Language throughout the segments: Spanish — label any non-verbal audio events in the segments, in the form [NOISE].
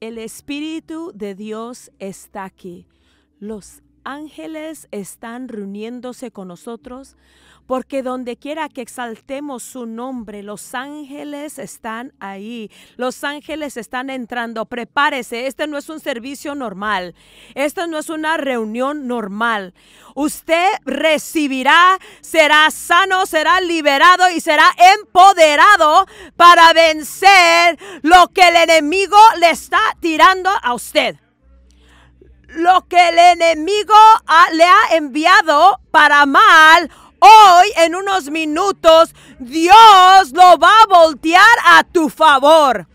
El Espíritu de Dios está aquí. Los ángeles están reuniéndose con nosotros, porque donde quiera que exaltemos su nombre, los ángeles están ahí, los ángeles están entrando. Prepárese, este no es un servicio normal, esta no es una reunión normal. Usted recibirá, será sano, será liberado y será empoderado para vencer lo que el enemigo le está tirando a usted lo que el enemigo le ha enviado para mal, hoy en unos minutos Dios lo va a voltear a tu favor.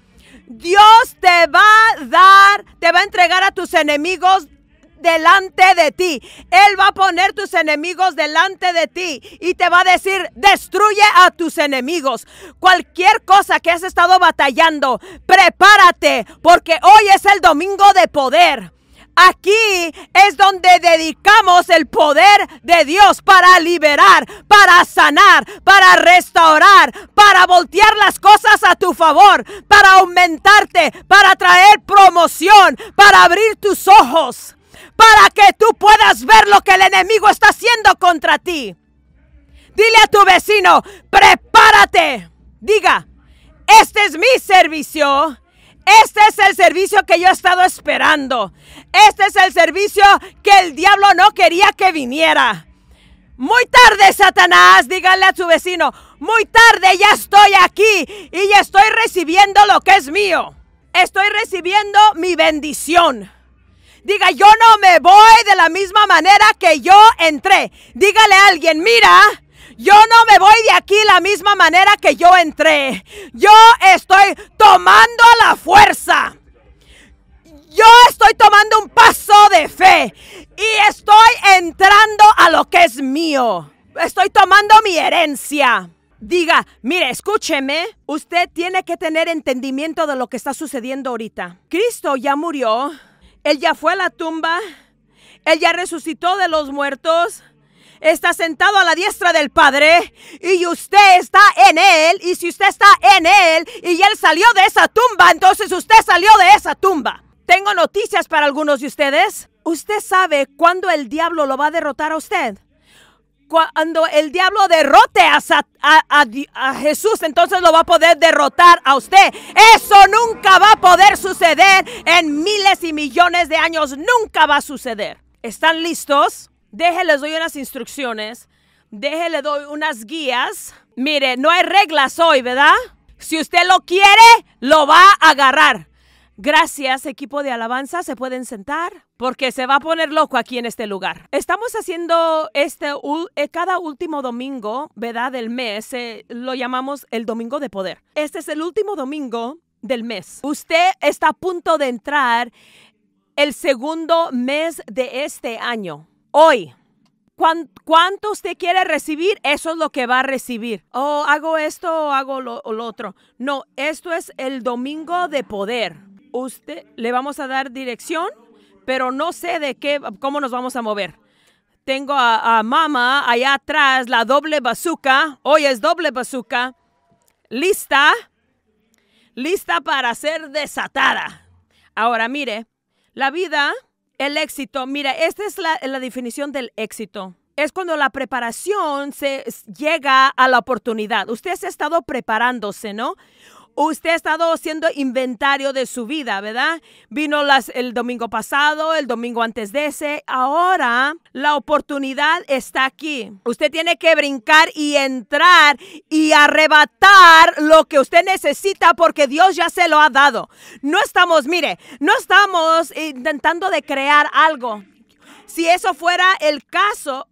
Dios te va a dar, te va a entregar a tus enemigos delante de ti. Él va a poner tus enemigos delante de ti y te va a decir, destruye a tus enemigos. Cualquier cosa que has estado batallando, prepárate porque hoy es el domingo de poder. Aquí es donde dedicamos el poder de Dios para liberar, para sanar, para restaurar, para voltear las cosas a tu favor, para aumentarte, para traer promoción, para abrir tus ojos, para que tú puedas ver lo que el enemigo está haciendo contra ti. Dile a tu vecino, prepárate. Diga, este es mi servicio este es el servicio que yo he estado esperando. Este es el servicio que el diablo no quería que viniera. Muy tarde, Satanás, díganle a su vecino, muy tarde ya estoy aquí y ya estoy recibiendo lo que es mío. Estoy recibiendo mi bendición. Diga, yo no me voy de la misma manera que yo entré. Dígale a alguien, mira, yo no me voy de aquí la misma manera que yo entré. Yo estoy tomando la fuerza. Yo estoy tomando un paso de fe y estoy entrando a lo que es mío. Estoy tomando mi herencia. Diga, mire, escúcheme, usted tiene que tener entendimiento de lo que está sucediendo ahorita. Cristo ya murió, Él ya fue a la tumba, Él ya resucitó de los muertos, está sentado a la diestra del Padre y usted está en Él. Y si usted está en Él y Él salió de esa tumba, entonces usted salió de esa tumba. Tengo noticias para algunos de ustedes. ¿Usted sabe cuándo el diablo lo va a derrotar a usted? Cuando el diablo derrote a, Jesús, entonces lo va a poder derrotar a usted. Eso nunca va a poder suceder en miles y millones de años. Nunca va a suceder. ¿Están listos? Déjele, doy unas instrucciones. Déjele, doy unas guías. Mire, no hay reglas hoy, ¿verdad? Si usted lo quiere, lo va a agarrar. Gracias, equipo de alabanza. Se pueden sentar porque se va a poner loco aquí en este lugar. Estamos haciendo este eh, cada último domingo, ¿verdad? Del mes. Eh, lo llamamos el Domingo de Poder. Este es el último domingo del mes. Usted está a punto de entrar el segundo mes de este año hoy. ¿Cuánto usted quiere recibir? Eso es lo que va a recibir. O oh, hago esto o hago lo, otro. No, esto es el domingo de poder. Usted le vamos a dar dirección, pero no sé de qué, cómo nos vamos a mover. Tengo a, a mamá allá atrás, la doble bazooka. Hoy es doble bazooka. Lista. Lista para ser desatada. Ahora mire, la vida el éxito, mira, esta es la, definición del éxito es cuando la preparación se llega a la oportunidad. Usted se ha estado preparándose, ¿no? Usted ha estado haciendo inventario de su vida, ¿verdad? Vino las, el domingo pasado, el domingo antes de ese. Ahora la oportunidad está aquí. Usted tiene que brincar y entrar y arrebatar lo que usted necesita porque Dios ya se lo ha dado. No estamos, mire, no estamos intentando de crear algo. Si eso fuera el caso,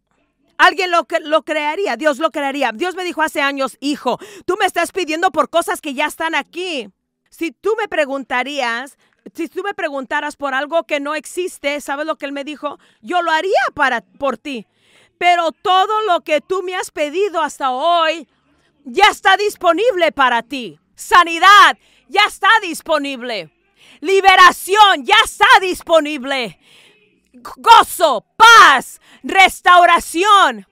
Alguien lo, lo crearía, Dios lo crearía. Dios me dijo hace años, hijo, tú me estás pidiendo por cosas que ya están aquí. Si tú me preguntarías, si tú me preguntaras por algo que no existe, ¿sabes lo que él me dijo? Yo lo haría para, por ti. Pero todo lo que tú me has pedido hasta hoy ya está disponible para ti. Sanidad ya está disponible. Liberación ya está disponible gozo, paz, restauración.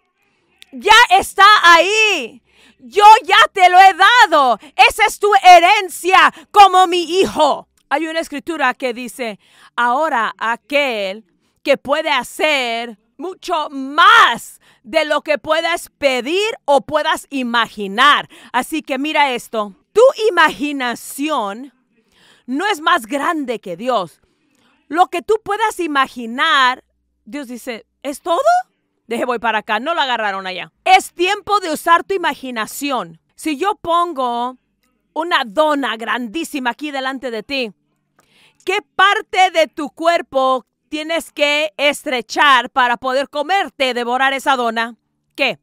Ya está ahí. Yo ya te lo he dado. Esa es tu herencia como mi hijo. Hay una escritura que dice, ahora aquel que puede hacer mucho más de lo que puedas pedir o puedas imaginar. Así que mira esto, tu imaginación no es más grande que Dios. Lo que tú puedas imaginar, Dios dice, ¿es todo? Deje, voy para acá, no lo agarraron allá. Es tiempo de usar tu imaginación. Si yo pongo una dona grandísima aquí delante de ti, ¿qué parte de tu cuerpo tienes que estrechar para poder comerte, devorar esa dona? ¿Qué?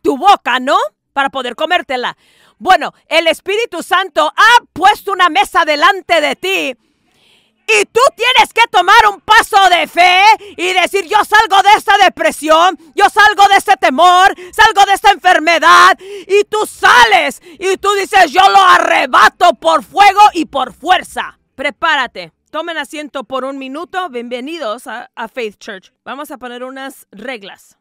Tu boca, ¿no? Para poder comértela. Bueno, el Espíritu Santo ha puesto una mesa delante de ti y tú tienes que tomar un paso de fe y decir, yo salgo de esta depresión, yo salgo de este temor, salgo de esta enfermedad. Y tú sales y tú dices, yo lo arrebato por fuego y por fuerza. Prepárate. Tomen asiento por un minuto. Bienvenidos a, Faith Church. Vamos a poner unas reglas,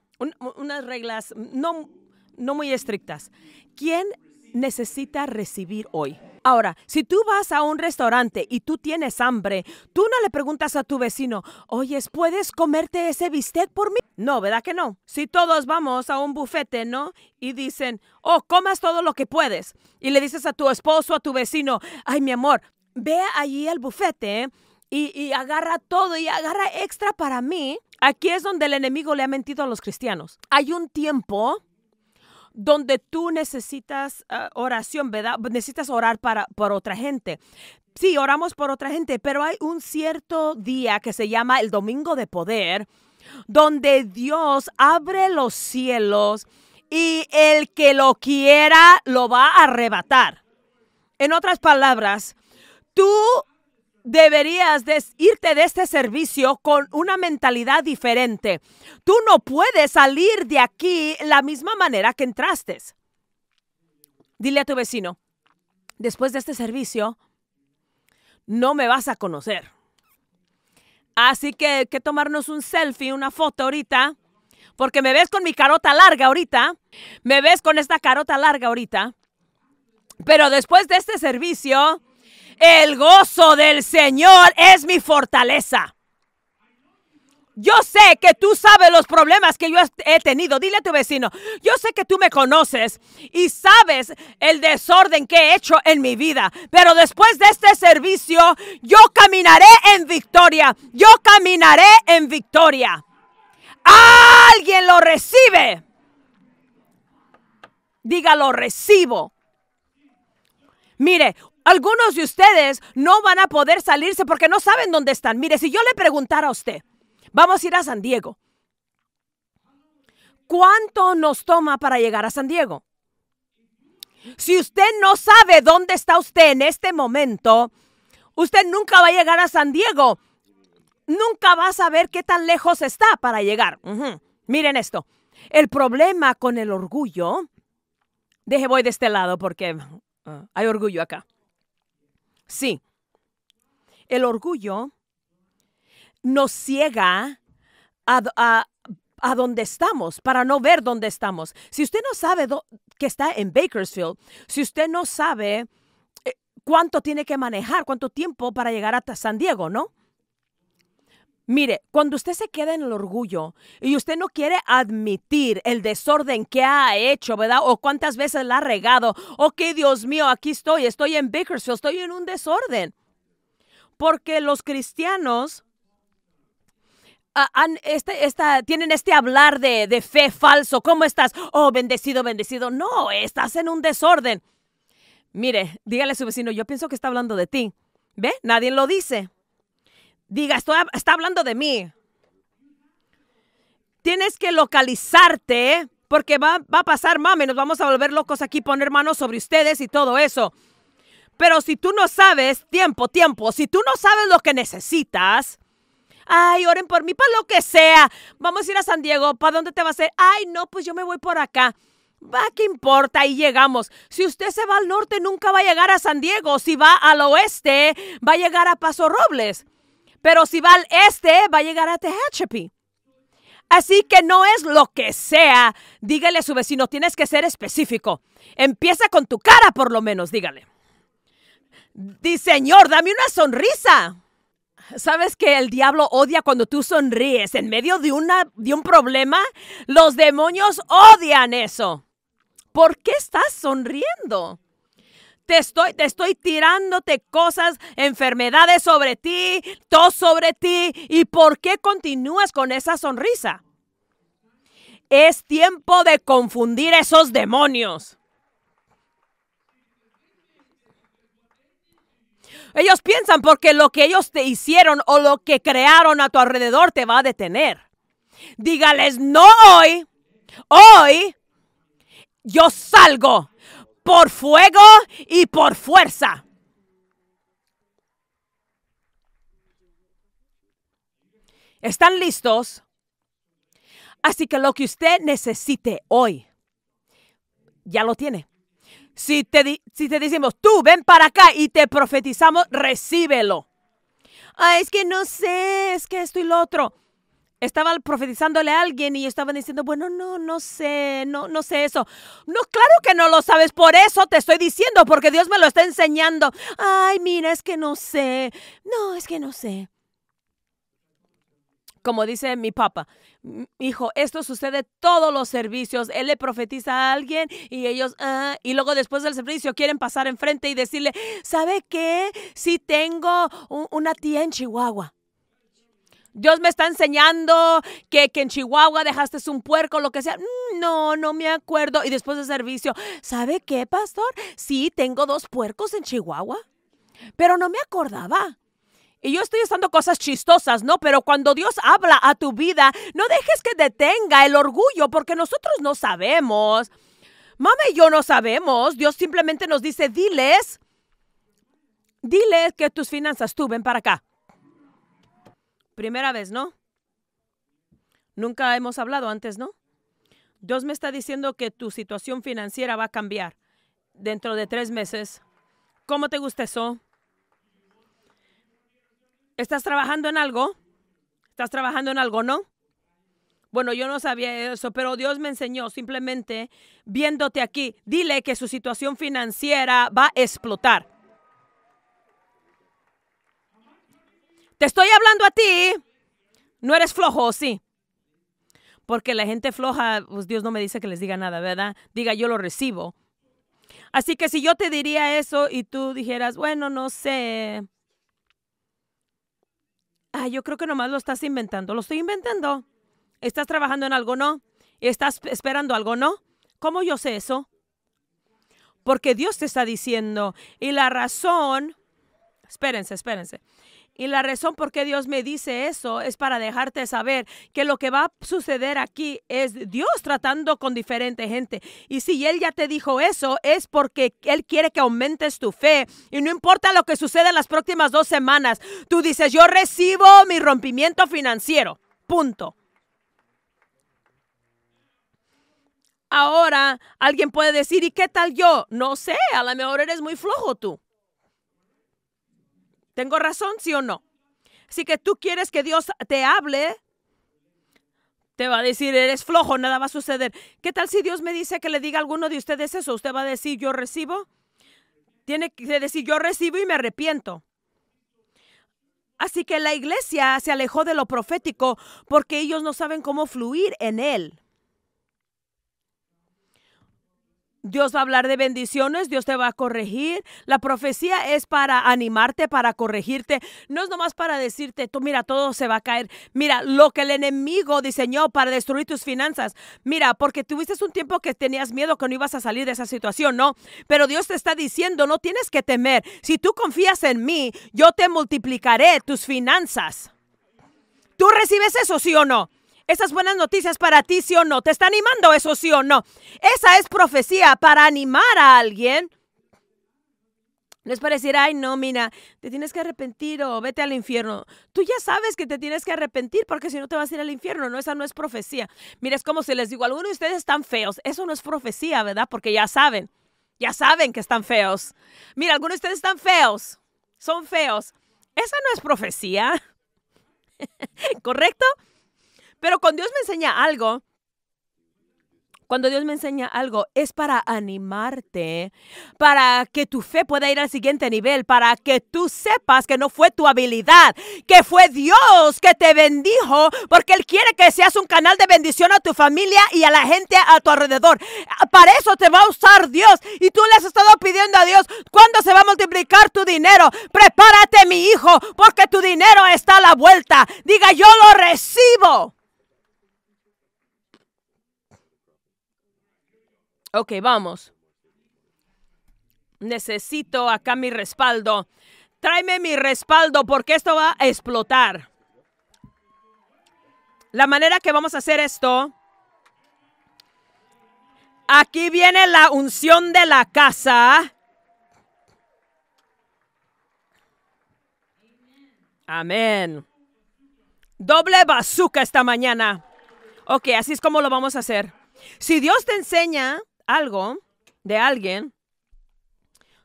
unas reglas no, no muy estrictas. ¿Quién necesita recibir hoy? Ahora, si tú vas a un restaurante y tú tienes hambre, tú no le preguntas a tu vecino, oyes, ¿puedes comerte ese bistec por mí? No, ¿verdad que no? Si todos vamos a un bufete, ¿no? Y dicen, oh, comas todo lo que puedes. Y le dices a tu esposo, a tu vecino, ay, mi amor, ve allí al bufete, ¿eh? Y, y, agarra todo y agarra extra para mí. Aquí es donde el enemigo le ha mentido a los cristianos. Hay un tiempo donde tú necesitas ah, oración, ¿verdad? Necesitas orar para, por otra gente. Sí, oramos por otra gente, pero hay un cierto día que se llama el Domingo de Poder, donde Dios abre los cielos y el que lo quiera lo va a arrebatar. En otras palabras, tú deberías irte de este servicio con una mentalidad diferente. Tú no puedes salir de aquí la misma manera que entraste. Dile a tu vecino, después de este servicio, no me vas a conocer. Así que hay que tomarnos un selfie, una foto ahorita, porque me ves con mi carota larga ahorita, me ves con esta carota larga ahorita, pero después de este servicio, el gozo del Señor es mi fortaleza. Yo sé que tú sabes los problemas que yo he tenido. Dile a tu vecino, yo sé que tú me conoces y sabes el desorden que he hecho en mi vida. Pero después de este servicio, yo caminaré en victoria. Yo caminaré en victoria. Alguien lo recibe. Dígalo, lo recibo. Mire, algunos de ustedes no van a poder salirse porque no saben dónde están. Mire, si yo le preguntara a usted, vamos a ir a San Diego. ¿Cuánto nos toma para llegar a San Diego? Si usted no sabe dónde está usted en este momento, usted nunca va a llegar a San Diego. Nunca va a saber qué tan lejos está para llegar. Miren esto. El problema con el orgullo. Deje, voy de este lado porque ah, hay orgullo acá. Sí. El orgullo nos ciega a, a, donde estamos, para no ver dónde estamos. Si usted no sabe que está en Bakersfield, si usted no sabe eh, cuánto tiene que manejar, cuánto tiempo para llegar hasta San Diego, ¿no? Mire, cuando usted se queda en el orgullo y usted no quiere admitir el desorden que ha hecho, ¿verdad? O cuántas veces la ha regado. Oh, qué Dios mío, aquí estoy, estoy en Bakersfield, estoy en un desorden. Porque los cristianos han, este, tienen este hablar de, de fe falso. ¿Cómo estás? Oh, bendecido, bendecido. No, estás en un desorden. Mire, dígale a su vecino, yo pienso que está hablando de ti. ¿Ve? Nadie lo dice. Diga, está hablando de mí. Tienes que localizarte porque va, a pasar, mami, nos vamos a volver locos aquí, poner manos sobre ustedes y todo eso. Pero si tú no sabes, tiempo, tiempo, si tú no sabes lo que necesitas, ay, oren por mí, para lo que sea. Vamos a ir a San Diego, ¿para dónde te vas a ir? Ay, no, pues yo me voy por acá. Va, ¿qué importa? Ahí llegamos. Si usted se va al norte, nunca va a llegar a San Diego. Si va al oeste, va a llegar a Paso Robles. Pero si va este, va a llegar a Tehachapi. Así que no es lo que sea. Dígale a su vecino, tienes que ser específico. Empieza con tu cara, por lo menos, dígale. Di, Señor, dame una sonrisa. ¿Sabes que el diablo odia cuando tú sonríes en medio de, una, de un problema? Los demonios odian eso. ¿Por qué estás sonriendo? Te estoy, te estoy tirándote cosas, enfermedades sobre ti, tos sobre ti. ¿Y por qué continúas con esa sonrisa? Es tiempo de confundir esos demonios. Ellos piensan porque lo que ellos te hicieron o lo que crearon a tu alrededor te va a detener. Dígales, no hoy, hoy yo salgo por fuego y por fuerza. ¿Están listos? Así que lo que usted necesite hoy, ya lo tiene. Si te, si te decimos, tú ven para acá y te profetizamos, recíbelo. Ay, ah, es que no sé, es que esto y lo otro. Estaba profetizándole a alguien y estaban diciendo, bueno, no, no sé, no, no sé eso. No, claro que no lo sabes, por eso te estoy diciendo, porque Dios me lo está enseñando. Ay, mira, es que no sé, no, es que no sé. Como dice mi papá, hijo, esto sucede todos los servicios. Él le profetiza a alguien y ellos, ah, y luego después del servicio quieren pasar enfrente y decirle, ¿sabe qué? Si tengo una tía en Chihuahua. Dios me está enseñando que, en Chihuahua dejaste un puerco, lo que sea. Mm, no, no me acuerdo. Y después de servicio, ¿sabe qué, pastor? Sí, tengo dos puercos en Chihuahua, pero no me acordaba. Y yo estoy usando cosas chistosas, ¿no? Pero cuando Dios habla a tu vida, no dejes que detenga el orgullo, porque nosotros no sabemos. Mama y yo no sabemos. Dios simplemente nos dice, diles, diles que tus finanzas tú ven para acá. Primera vez, ¿no? Nunca hemos hablado antes, ¿no? Dios me está diciendo que tu situación financiera va a cambiar dentro de tres meses. ¿Cómo te gusta eso? ¿Estás trabajando en algo? ¿Estás trabajando en algo, no? Bueno, yo no sabía eso, pero Dios me enseñó simplemente viéndote aquí. Dile que su situación financiera va a explotar. Te estoy hablando a ti. No eres flojo, sí. Porque la gente floja, pues Dios no me dice que les diga nada, ¿verdad? Diga, yo lo recibo. Así que si yo te diría eso y tú dijeras, bueno, no sé. Ah, yo creo que nomás lo estás inventando. Lo estoy inventando. ¿Estás trabajando en algo, no? ¿Estás esperando algo, no? ¿Cómo yo sé eso? Porque Dios te está diciendo. Y la razón, espérense, espérense. Y la razón por qué Dios me dice eso es para dejarte saber que lo que va a suceder aquí es Dios tratando con diferente gente. Y si Él ya te dijo eso, es porque Él quiere que aumentes tu fe. Y no importa lo que suceda en las próximas dos semanas, tú dices, yo recibo mi rompimiento financiero. Punto. Ahora alguien puede decir, ¿y qué tal yo? No sé, a lo mejor eres muy flojo tú. ¿Tengo razón, sí o no? Así que tú quieres que Dios te hable, te va a decir, eres flojo, nada va a suceder. ¿Qué tal si Dios me dice que le diga a alguno de ustedes eso? ¿Usted va a decir, yo recibo? Tiene que decir, yo recibo y me arrepiento. Así que la iglesia se alejó de lo profético porque ellos no saben cómo fluir en él. Dios va a hablar de bendiciones, Dios te va a corregir. La profecía es para animarte, para corregirte. No es nomás para decirte, tú mira, todo se va a caer. Mira, lo que el enemigo diseñó para destruir tus finanzas. Mira, porque tuviste un tiempo que tenías miedo que no ibas a salir de esa situación, ¿no? Pero Dios te está diciendo, no tienes que temer. Si tú confías en mí, yo te multiplicaré tus finanzas. ¿Tú recibes eso, sí o no? Esas buenas noticias para ti, sí o no. ¿Te está animando eso, sí o no? Esa es profecía para animar a alguien. No es para decir, ay, no, mira, te tienes que arrepentir o vete al infierno. Tú ya sabes que te tienes que arrepentir porque si no te vas a ir al infierno, ¿no? Esa no es profecía. Mira, es como si les digo, algunos de ustedes están feos. Eso no es profecía, ¿verdad? Porque ya saben, ya saben que están feos. Mira, algunos de ustedes están feos, son feos. Esa no es profecía. [LAUGHS] ¿Correcto? Pero cuando Dios me enseña algo, cuando Dios me enseña algo, es para animarte, para que tu fe pueda ir al siguiente nivel, para que tú sepas que no fue tu habilidad, que fue Dios que te bendijo, porque Él quiere que seas un canal de bendición a tu familia y a la gente a tu alrededor. Para eso te va a usar Dios. Y tú le has estado pidiendo a Dios, ¿cuándo se va a multiplicar tu dinero? Prepárate, mi hijo, porque tu dinero está a la vuelta. Diga, yo lo recibo. Ok, vamos. Necesito acá mi respaldo. Tráeme mi respaldo porque esto va a explotar. La manera que vamos a hacer esto. Aquí viene la unción de la casa. Amén. Doble bazooka esta mañana. Ok, así es como lo vamos a hacer. Si Dios te enseña algo de alguien,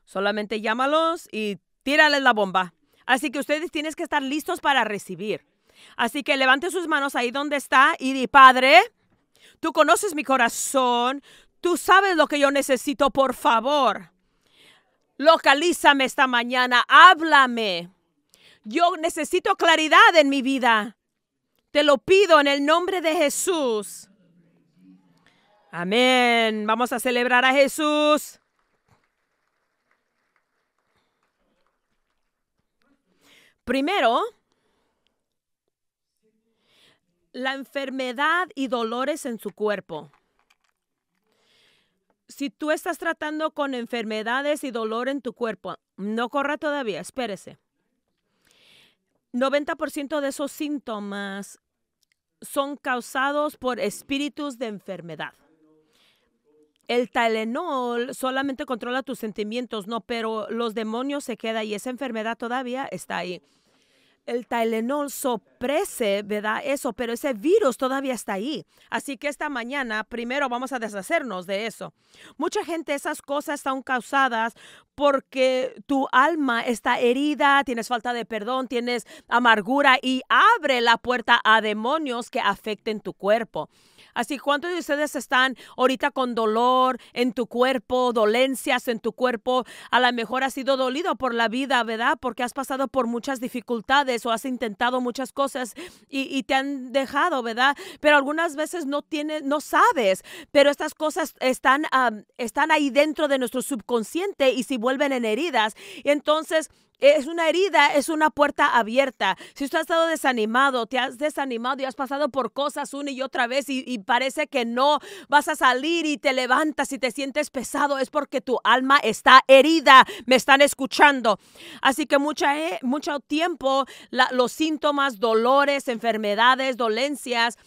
solamente llámalos y tírales la bomba. Así que ustedes tienen que estar listos para recibir. Así que levante sus manos ahí donde está y di, Padre, tú conoces mi corazón, tú sabes lo que yo necesito, por favor. Localízame esta mañana, háblame. Yo necesito claridad en mi vida. Te lo pido en el nombre de Jesús. Amén. Vamos a celebrar a Jesús. Primero, la enfermedad y dolores en su cuerpo. Si tú estás tratando con enfermedades y dolor en tu cuerpo, no corra todavía, espérese. 90% de esos síntomas son causados por espíritus de enfermedad el Tylenol solamente controla tus sentimientos, no, pero los demonios se quedan y esa enfermedad todavía está ahí. El Tylenol soprese, ¿verdad? Eso, pero ese virus todavía está ahí. Así que esta mañana primero vamos a deshacernos de eso. Mucha gente, esas cosas están causadas porque tu alma está herida, tienes falta de perdón, tienes amargura y abre la puerta a demonios que afecten tu cuerpo. Así, ¿cuántos de ustedes están ahorita con dolor en tu cuerpo, dolencias en tu cuerpo? A lo mejor has sido dolido por la vida, ¿verdad? Porque has pasado por muchas dificultades o has intentado muchas cosas y, te han dejado, ¿verdad? Pero algunas veces no tiene, no sabes, pero estas cosas están, están ahí dentro de nuestro subconsciente y si vuelven en heridas, entonces es una herida, es una puerta abierta. Si tú has estado desanimado, te has desanimado y has pasado por cosas una y otra vez y, parece que no vas a salir y te levantas y te sientes pesado, es porque tu alma está herida. Me están escuchando. Así que mucha, eh, mucho tiempo los síntomas, dolores, enfermedades, dolencias,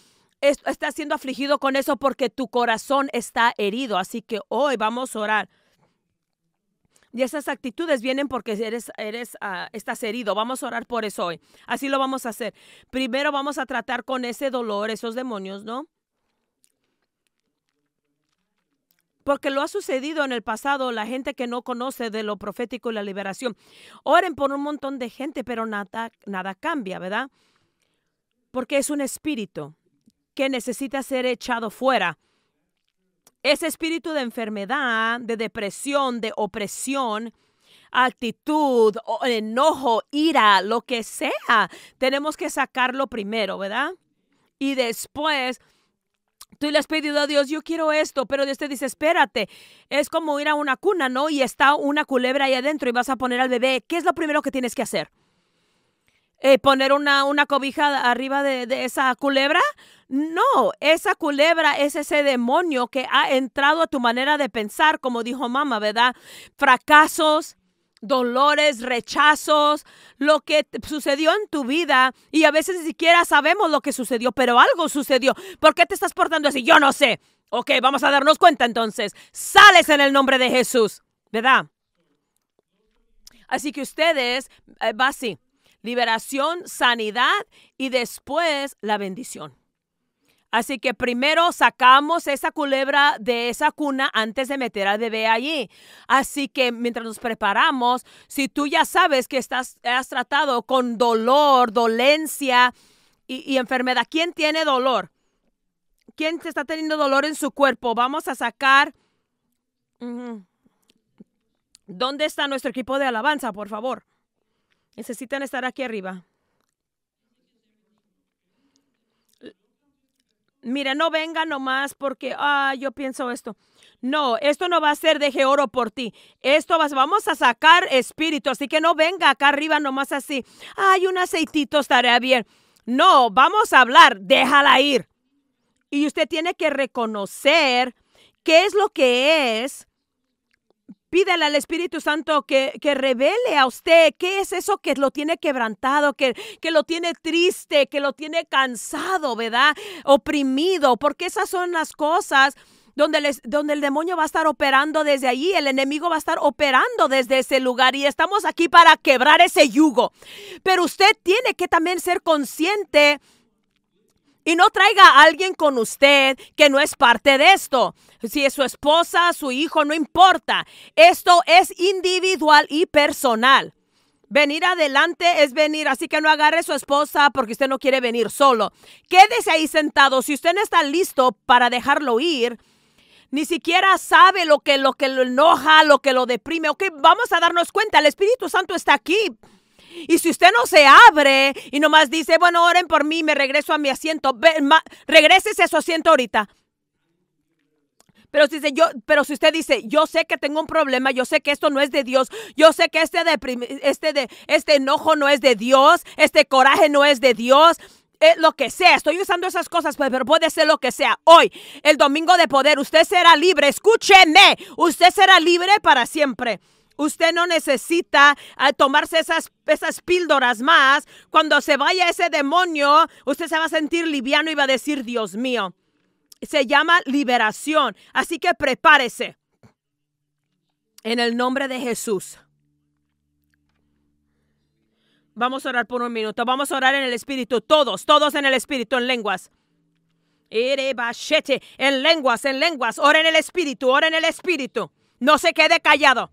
estás siendo afligido con eso porque tu corazón está herido. Así que hoy vamos a orar. Y esas actitudes vienen porque eres, eres, ah, estás herido. Vamos a orar por eso hoy. Así lo vamos a hacer. Primero vamos a tratar con ese dolor, esos demonios, ¿no? porque lo ha sucedido en el pasado, la gente que no conoce de lo profético y la liberación. Oren por un montón de gente, pero nada, nada cambia, ¿verdad? Porque es un espíritu que necesita ser echado fuera ese espíritu de enfermedad, de depresión, de opresión, actitud, enojo, ira, lo que sea, tenemos que sacarlo primero, ¿verdad? Y después... Tú le has pedido a Dios, yo quiero esto, pero Dios te dice, espérate, es como ir a una cuna, ¿no? Y está una culebra ahí adentro y vas a poner al bebé. ¿Qué es lo primero que tienes que hacer? Eh, poner una, cobija arriba de, de, esa culebra no, esa culebra es ese demonio que ha entrado a tu manera de pensar, como dijo mamá, ¿verdad? Fracasos, dolores, rechazos, lo que sucedió en tu vida y a veces ni siquiera sabemos lo que sucedió, pero algo sucedió. ¿Por qué te estás portando así? Yo no sé. Ok, vamos a darnos cuenta entonces. Sales en el nombre de Jesús, ¿verdad? Así que ustedes, eh, va así, liberación, sanidad y después la bendición. Así que primero sacamos esa culebra de esa cuna antes de meter al bebé allí. Así que mientras nos preparamos, si tú ya sabes que estás, has tratado con dolor, dolencia y, enfermedad, ¿quién tiene dolor? ¿Quién está teniendo dolor en su cuerpo? Vamos a sacar... ¿Dónde está nuestro equipo de alabanza, por favor? Necesitan estar aquí arriba. mira, no venga nomás porque, ah, yo pienso esto. No, esto no va a ser deje oro por ti. Esto vas, vamos a sacar espíritu, así que no venga acá arriba nomás así. Ay, un aceitito estaría bien. No, vamos a hablar, déjala ir. Y usted tiene que reconocer qué es lo que es Pídele al Espíritu Santo que, revele a usted qué es eso que lo tiene quebrantado, que, lo tiene triste, que lo tiene cansado, ¿verdad? Oprimido, porque esas son las cosas donde, les, donde el demonio va a estar operando desde allí, el enemigo va a estar operando desde ese lugar y estamos aquí para quebrar ese yugo. Pero usted tiene que también ser consciente y no traiga a alguien con usted que no es parte de esto. Si es su esposa, su hijo, no importa. Esto es individual y personal. Venir adelante es venir, así que no agarre a su esposa porque usted no quiere venir solo. Quédese ahí sentado. Si usted no está listo para dejarlo ir, ni siquiera sabe lo que, lo que lo enoja, lo que lo deprime. Ok, vamos a darnos cuenta, el Espíritu Santo está aquí y si usted no se abre y nomás dice, bueno, oren por mí, me regreso a mi asiento, ve, a su asiento ahorita. Pero si, yo, pero si usted dice, yo sé que tengo un problema, yo sé que esto no es de Dios, yo sé que este, de, este, de, este enojo no es de Dios, este coraje no es de Dios, eh, lo que sea, estoy usando esas cosas, pues, pero puede ser lo que sea. Hoy, el domingo de poder, usted será libre, escúcheme, usted será libre para siempre. Usted no necesita eh, tomarse esas, esas píldoras más. Cuando se vaya ese demonio, usted se va a sentir liviano y va a decir, Dios mío, se llama liberación. Así que prepárese. En el nombre de Jesús. Vamos a orar por un minuto. Vamos a orar en el Espíritu. Todos, todos en el Espíritu, en lenguas. En lenguas, en lenguas. Ora en el Espíritu, ora en el Espíritu. No se quede callado.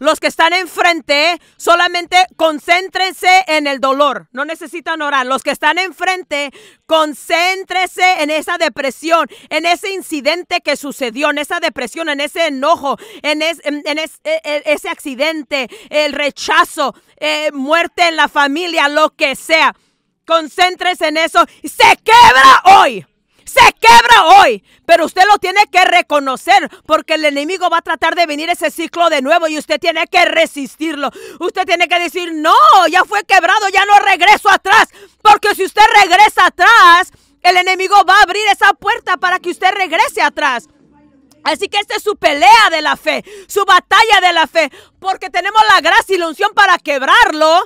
Los que están enfrente, solamente concéntrense en el dolor. No necesitan orar. Los que están enfrente, concéntrense en esa depresión, en ese incidente que sucedió, en esa depresión, en ese enojo, en, e, e, ese accidente, el rechazo, eh, muerte en la familia, lo que sea. Concéntrense en eso y se quebra hoy. Se quebra hoy, pero usted lo tiene que reconocer porque el enemigo va a tratar de venir ese ciclo de nuevo y usted tiene que resistirlo. Usted tiene que decir, no, ya fue quebrado, ya no regreso atrás. Porque si usted regresa atrás, el enemigo va a abrir esa puerta para que usted regrese atrás. Así que esta es su pelea de la fe, su batalla de la fe, porque tenemos la gracia y la unción para quebrarlo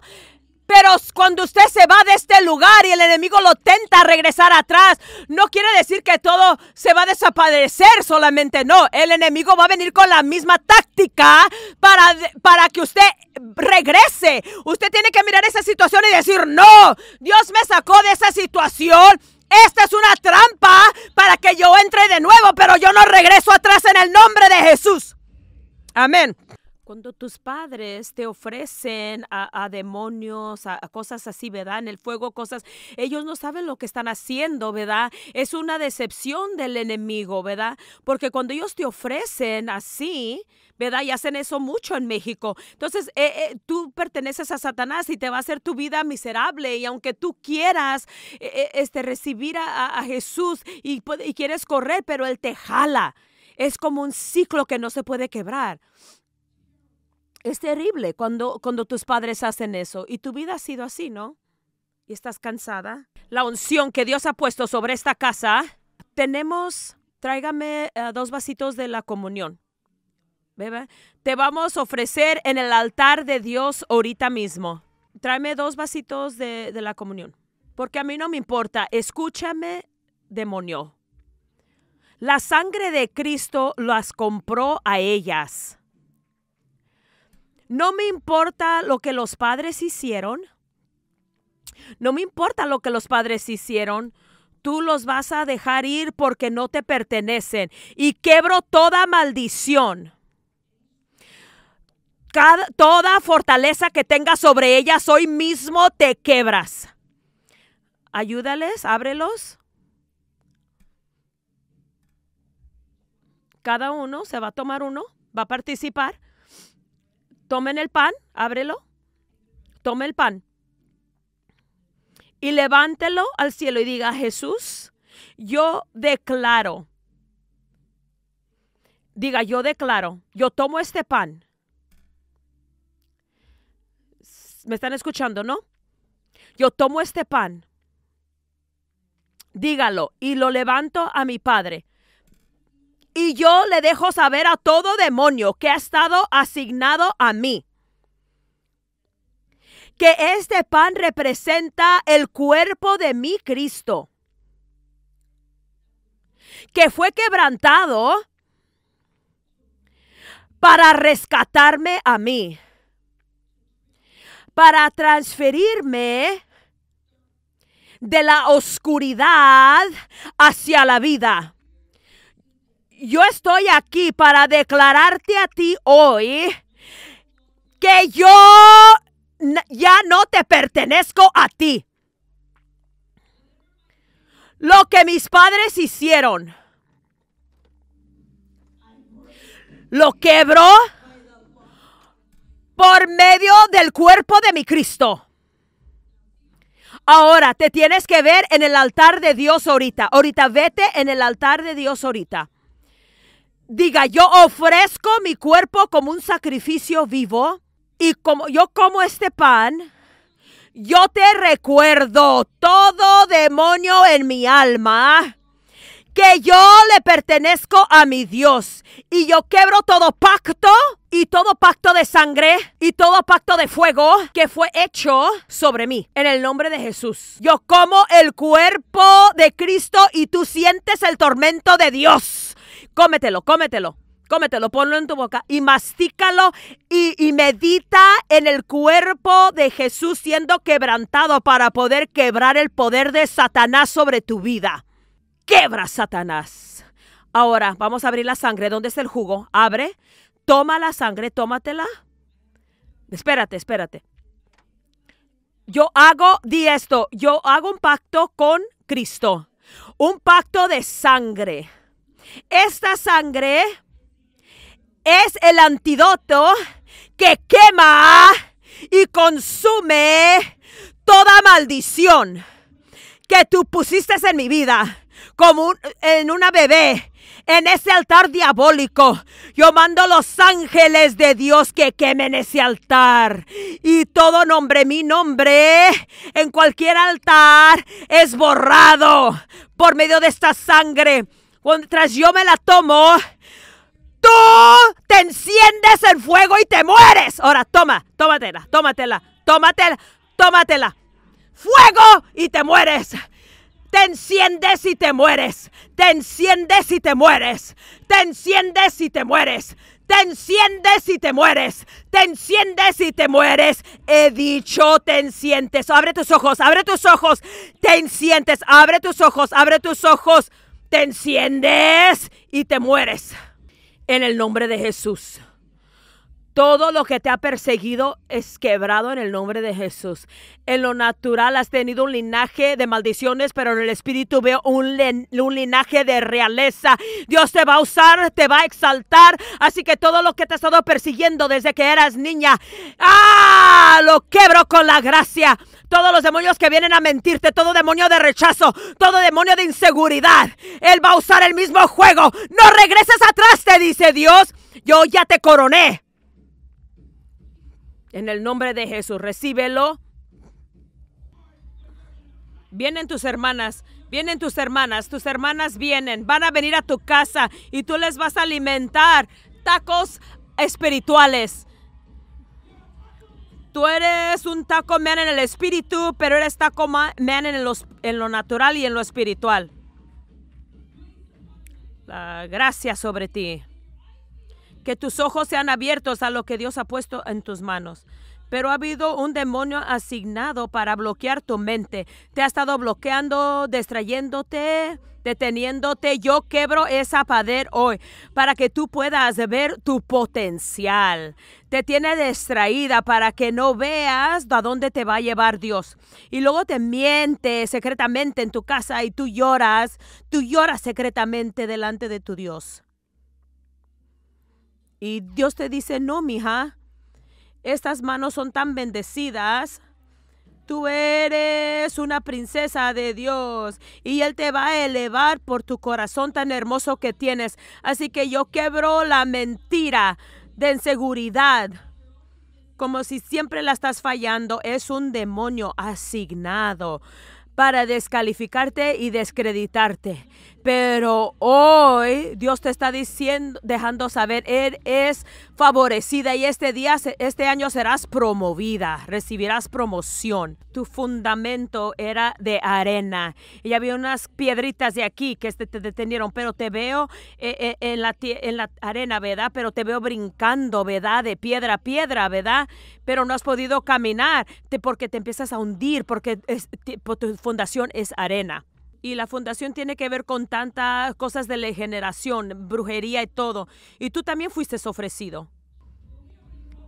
pero cuando usted se va de este lugar y el enemigo lo tenta a regresar atrás, no quiere decir que todo se va a desaparecer solamente, no. El enemigo va a venir con la misma táctica para, para que usted regrese. Usted tiene que mirar esa situación y decir, no, Dios me sacó de esa situación. Esta es una trampa para que yo entre de nuevo, pero yo no regreso atrás en el nombre de Jesús. Amén. Cuando tus padres te ofrecen a, demonios, a, cosas así, ¿verdad? En el fuego, cosas, ellos no saben lo que están haciendo, ¿verdad? Es una decepción del enemigo, ¿verdad? Porque cuando ellos te ofrecen así, ¿verdad? Y hacen eso mucho en México. Entonces, eh, eh, tú perteneces a Satanás y te va a hacer tu vida miserable. Y aunque tú quieras eh, este, recibir a, Jesús y, y quieres correr, pero Él te jala. Es como un ciclo que no se puede quebrar. Es terrible cuando, cuando tus padres hacen eso y tu vida ha sido así, ¿no? ¿Y estás cansada? La unción que Dios ha puesto sobre esta casa. Tenemos, tráigame eh, dos vasitos de la comunión. Beba. Te vamos a ofrecer en el altar de Dios ahorita mismo. Tráeme dos vasitos de, de la comunión. Porque a mí no me importa. Escúchame, demonio. La sangre de Cristo las compró a ellas. No me importa lo que los padres hicieron. No me importa lo que los padres hicieron. Tú los vas a dejar ir porque no te pertenecen. Y quebro toda maldición. Cada, toda fortaleza que tengas sobre ellas hoy mismo te quebras. Ayúdales, ábrelos. Cada uno se va a tomar uno, va a participar tomen el pan, ábrelo, tome el pan y levántelo al cielo y diga, Jesús, yo declaro, diga, yo declaro, yo tomo este pan. ¿Me están escuchando, no? Yo tomo este pan dígalo y lo levanto a mi Padre. Y yo le dejo saber a todo demonio que ha estado asignado a mí que este pan representa el cuerpo de mi Cristo, que fue quebrantado para rescatarme a mí, para transferirme de la oscuridad hacia la vida yo estoy aquí para declararte a ti hoy que yo ya no te pertenezco a ti. Lo que mis padres hicieron lo quebró por medio del cuerpo de mi Cristo. Ahora te tienes que ver en el altar de Dios ahorita. Ahorita vete en el altar de Dios ahorita diga, yo ofrezco mi cuerpo como un sacrificio vivo y como yo como este pan, yo te recuerdo todo demonio en mi alma que yo le pertenezco a mi Dios y yo quebro todo pacto y todo pacto de sangre y todo pacto de fuego que fue hecho sobre mí en el nombre de Jesús. Yo como el cuerpo de Cristo y tú sientes el tormento de Dios. Cómetelo, cómetelo. Cómetelo, ponlo en tu boca y mastícalo y, y medita en el cuerpo de Jesús siendo quebrantado para poder quebrar el poder de Satanás sobre tu vida. Quebra Satanás. Ahora vamos a abrir la sangre. ¿Dónde está el jugo? Abre, toma la sangre, tómatela. Espérate, espérate. Yo hago, di esto, yo hago un pacto con Cristo, un pacto de sangre esta sangre es el antídoto que quema y consume toda maldición que tú pusiste en mi vida como en una bebé. En ese altar diabólico, yo mando los ángeles de Dios que quemen ese altar. Y todo nombre, mi nombre, en cualquier altar es borrado por medio de esta sangre mientras yo me la tomo, tú te enciendes en fuego y te mueres. Ahora, toma, tómatela, tómatela, tómatela, tómatela. Fuego y te mueres. Te enciendes y te mueres. Te enciendes y te mueres. Te enciendes y te mueres. Te enciendes y te mueres. Te enciendes y te mueres. He dicho, te enciendes. Abre tus ojos, abre tus ojos. Te enciendes, abre tus ojos, abre tus ojos te enciendes y te mueres. En el nombre de Jesús. Todo lo que te ha perseguido es quebrado en el nombre de Jesús. En lo natural has tenido un linaje de maldiciones, pero en el espíritu veo un, linaje de realeza. Dios te va a usar, te va a exaltar. Así que todo lo que te ha estado persiguiendo desde que eras niña, ¡ah! Lo quebro con la gracia. Todos los demonios que vienen a mentirte, todo demonio de rechazo, todo demonio de inseguridad, Él va a usar el mismo juego. No regreses atrás, te dice Dios. Yo ya te coroné. En el nombre de Jesús, recíbelo. Vienen tus hermanas, vienen tus hermanas, tus hermanas vienen, van a venir a tu casa y tú les vas a alimentar tacos espirituales. Tú eres un taco man en el espíritu, pero eres taco man en, en lo natural y en lo espiritual. La gracia sobre ti que tus ojos sean abiertos a lo que Dios ha puesto en tus manos. Pero ha habido un demonio asignado para bloquear tu mente. Te ha estado bloqueando, distrayéndote, deteniéndote. Yo quebro esa pared hoy para que tú puedas ver tu potencial. Te tiene distraída para que no veas a dónde te va a llevar Dios. Y luego te miente secretamente en tu casa y tú lloras. Tú lloras secretamente delante de tu Dios. Y Dios te dice, no, mija, estas manos son tan bendecidas. Tú eres una princesa de Dios y Él te va a elevar por tu corazón tan hermoso que tienes. Así que yo quebro la mentira de inseguridad, como si siempre la estás fallando. Es un demonio asignado para descalificarte y descreditarte. Pero hoy Dios te está diciendo, dejando saber, Él es favorecida y este día, este año serás promovida, recibirás promoción. Tu fundamento era de arena y había unas piedritas de aquí que te, detenieron, pero te veo eh, eh, en la, arena, ¿verdad? Pero te veo brincando, ¿verdad? De piedra a piedra, ¿verdad? Pero no has podido caminar porque te empiezas a hundir, porque tu fundación es arena y la fundación tiene que ver con tantas cosas de la generación, brujería y todo. Y tú también fuiste ofrecido.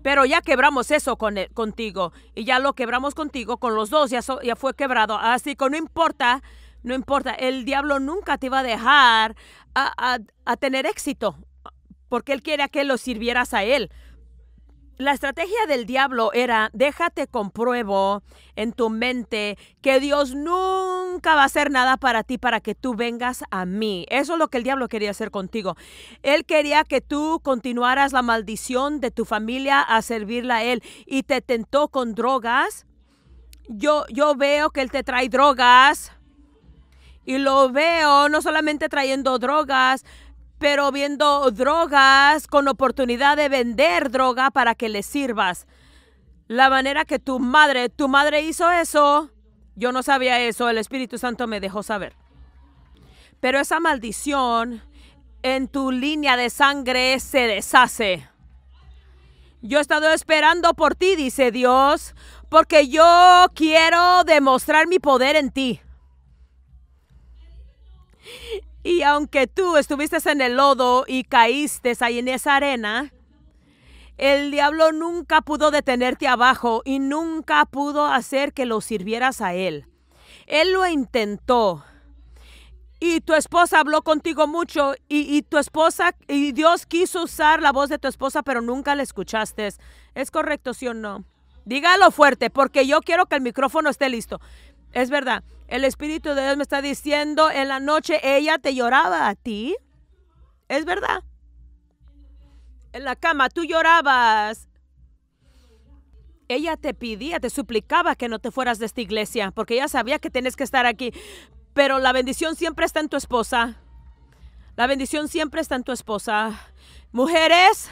Pero ya quebramos eso contigo y ya lo quebramos contigo, con los dos ya, ya fue quebrado. Así que no importa, no importa, el diablo nunca te va a dejar a, a tener éxito porque él quiere que lo sirvieras a él. La estrategia del diablo era, déjate compruebo en tu mente que Dios nunca va a hacer nada para ti para que tú vengas a mí. Eso es lo que el diablo quería hacer contigo. Él quería que tú continuaras la maldición de tu familia a servirla a Él y te tentó con drogas. Yo, yo veo que Él te trae drogas y lo veo no solamente trayendo drogas, pero viendo drogas con oportunidad de vender droga para que le sirvas. La manera que tu madre, tu madre hizo eso, yo no sabía eso, el Espíritu Santo me dejó saber. Pero esa maldición en tu línea de sangre se deshace. Yo he estado esperando por ti, dice Dios, porque yo quiero demostrar mi poder en ti. Y aunque tú estuviste en el lodo y caíste ahí en esa arena, el diablo nunca pudo detenerte abajo y nunca pudo hacer que lo sirvieras a él. Él lo intentó. Y tu esposa habló contigo mucho y, tu esposa, y Dios quiso usar la voz de tu esposa, pero nunca la escuchaste. ¿Es correcto, sí o no? Dígalo fuerte, porque yo quiero que el micrófono esté listo. Es verdad. El Espíritu de Dios me está diciendo, en la noche ella te lloraba a ti. Es verdad. En la cama tú llorabas. Ella te pedía, te suplicaba que no te fueras de esta iglesia, porque ella sabía que tenés que estar aquí. Pero la bendición siempre está en tu esposa. La bendición siempre está en tu esposa. Mujeres,